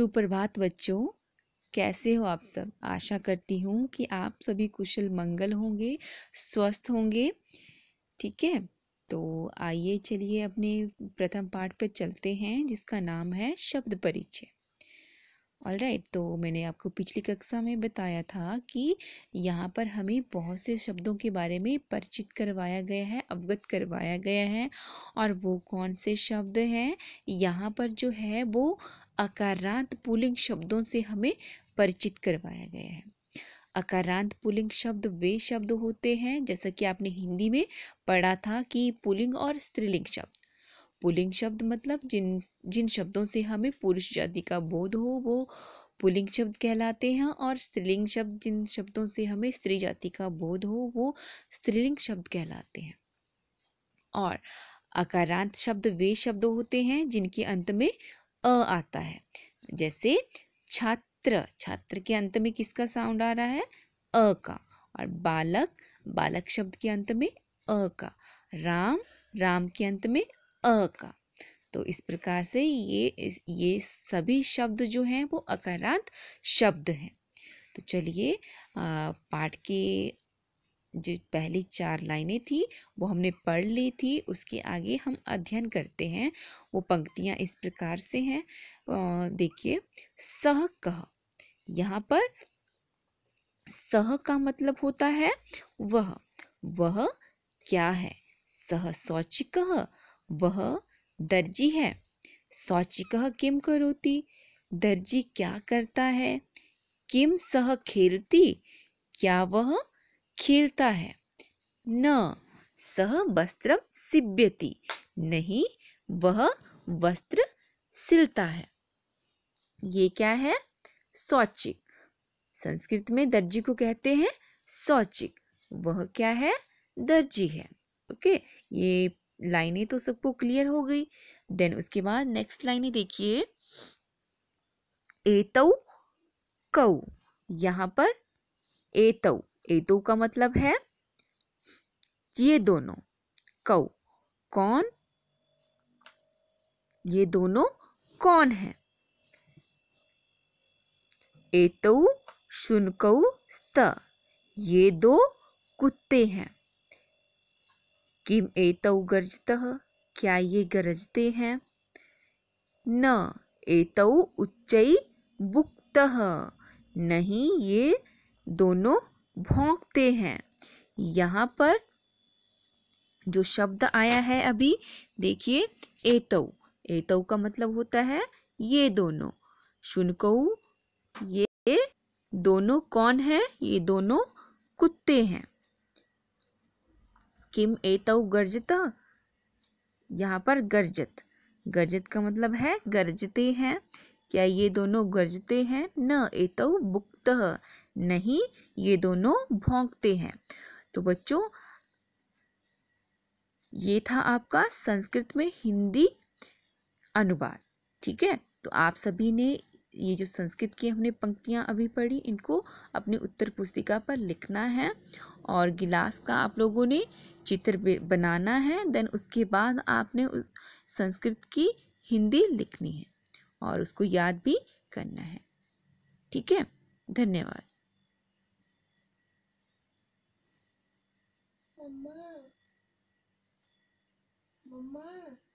सुप्रभात बच्चों कैसे हो आप सब आशा करती हूँ कि आप सभी कुशल मंगल होंगे स्वस्थ होंगे ठीक है तो आइए चलिए अपने प्रथम पाठ पर चलते हैं जिसका नाम है शब्द परिचय ऑल राइट right, तो मैंने आपको पिछली कक्षा में बताया था कि यहाँ पर हमें बहुत से शब्दों के बारे में परिचित करवाया गया है अवगत करवाया गया है और वो कौन से शब्द हैं यहाँ पर जो है वो अकारांत पुलिंग शब्दों से हमें परिचित करवाया गया है अकारांत पुलिंग शब्द वे शब्द होते हैं जैसा कि आपने हिंदी में पढ़ा था कि पुलिंग और स्त्रीलिंग शब्द पुलिंग शब्द मतलब जिन जिन शब्दों से हमें पुरुष जाति का बोध हो वो पुलिंग शब्द कहलाते हैं और स्त्रीलिंग शब्द जिन शब्दों से हमें स्त्री जाति का बोध हो वो स्त्रीलिंग शब्द कहलाते हैं और अकारांत शब्द वे शब्द होते हैं जिनके अंत में अ आता है जैसे छात्र छात्र के अंत में किसका साउंड आ रहा है अ का और बालक बालक शब्द के अंत में अ का राम राम के अंत में अ का तो इस प्रकार से ये ये सभी शब्द जो हैं वो अकारांत शब्द हैं तो चलिए पाठ के जो पहली चार लाइनें थी वो हमने पढ़ ली थी उसके आगे हम अध्ययन करते हैं वो पंक्तियाँ इस प्रकार से हैं देखिए सह कह यहाँ पर सह का मतलब होता है वह वह क्या है सह सौचिक वह दर्जी है शौचिक किम करोति दर्जी क्या करता है किम सह खेलती क्या वह खेलता है न सह वस्त्र सिब्यति नहीं वह वस्त्र सिलता है ये क्या है शौचिक संस्कृत में दर्जी को कहते हैं शौचिक वह क्या है दर्जी है ओके ये लाइनें तो सबको क्लियर हो गई देन उसके बाद नेक्स्ट लाइनें देखिए एतौ कऊ यहाँ पर एतौ एतऊ का मतलब है ये दोनों कौ कौन ये दोनों कौन है एतौ शुनकौ स्त ये दो कुत्ते हैं किम एतौ गर्जतः क्या ये गरजते हैं न एतौ उच्च बुक्त नहीं ये दोनों भोंकते हैं यहाँ पर जो शब्द आया है अभी देखिए एतौ एतौ का मतलब होता है ये दोनों शुनकऊ ये दोनों कौन है ये दोनों कुत्ते हैं किम एतौ गर्जित यहाँ पर गर्जित गर्जित का मतलब है गर्जते हैं क्या ये दोनों गर्जते हैं न एतौ बुक्त नहीं ये दोनों भोंकते हैं तो बच्चों ये था आपका संस्कृत में हिंदी अनुवाद ठीक है तो आप सभी ने ये जो संस्कृत की हमने पंक्तियाँ अभी पढ़ी इनको अपनी उत्तर पुस्तिका पर लिखना है और गिलास का आप लोगों ने चित्र बनाना है देन उसके बाद आपने उस संस्कृत की हिंदी लिखनी है और उसको याद भी करना है ठीक है धन्यवाद मम्मा मम्मा